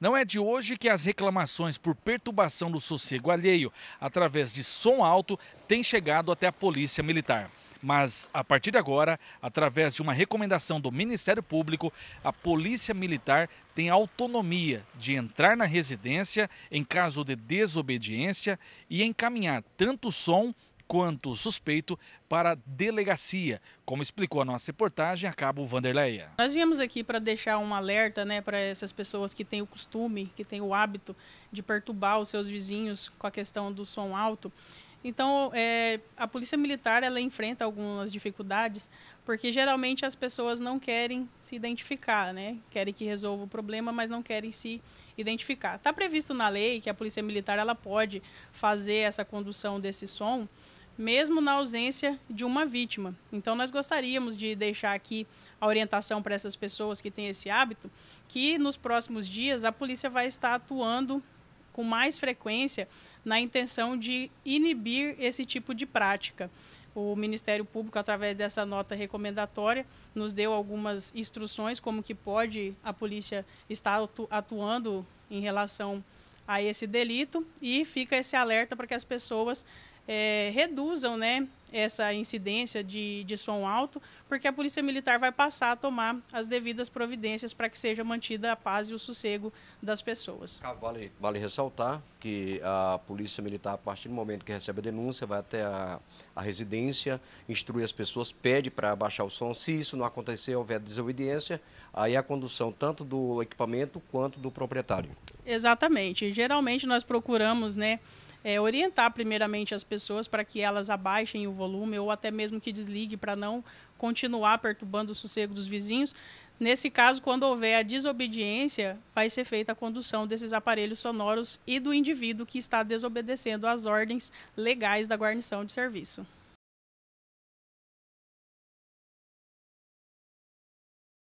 Não é de hoje que as reclamações por perturbação do sossego alheio através de som alto têm chegado até a Polícia Militar. Mas, a partir de agora, através de uma recomendação do Ministério Público, a Polícia Militar tem autonomia de entrar na residência em caso de desobediência e encaminhar tanto som quanto suspeito para a delegacia, como explicou a nossa reportagem a cabo Vanderleia. Nós viemos aqui para deixar um alerta né, para essas pessoas que têm o costume, que têm o hábito de perturbar os seus vizinhos com a questão do som alto. Então, é, a polícia militar ela enfrenta algumas dificuldades, porque geralmente as pessoas não querem se identificar, né? Querem que resolva o problema, mas não querem se identificar. Está previsto na lei que a polícia militar ela pode fazer essa condução desse som mesmo na ausência de uma vítima. Então, nós gostaríamos de deixar aqui a orientação para essas pessoas que têm esse hábito, que nos próximos dias a polícia vai estar atuando com mais frequência na intenção de inibir esse tipo de prática. O Ministério Público, através dessa nota recomendatória, nos deu algumas instruções como que pode a polícia estar atuando em relação a esse delito e fica esse alerta para que as pessoas é, reduzam né, essa incidência de, de som alto, porque a Polícia Militar vai passar a tomar as devidas providências para que seja mantida a paz e o sossego das pessoas. Vale, vale ressaltar que a Polícia Militar, a partir do momento que recebe a denúncia, vai até a, a residência, instrui as pessoas, pede para abaixar o som. Se isso não acontecer, houver desobediência, aí é a condução tanto do equipamento quanto do proprietário. Exatamente. Geralmente nós procuramos, né? é, orientar primeiramente as pessoas para que elas abaixem o volume ou até mesmo que desligue para não continuar perturbando o sossego dos vizinhos. Nesse caso, quando houver a desobediência, vai ser feita a condução desses aparelhos sonoros e do indivíduo que está desobedecendo às ordens legais da guarnição de serviço.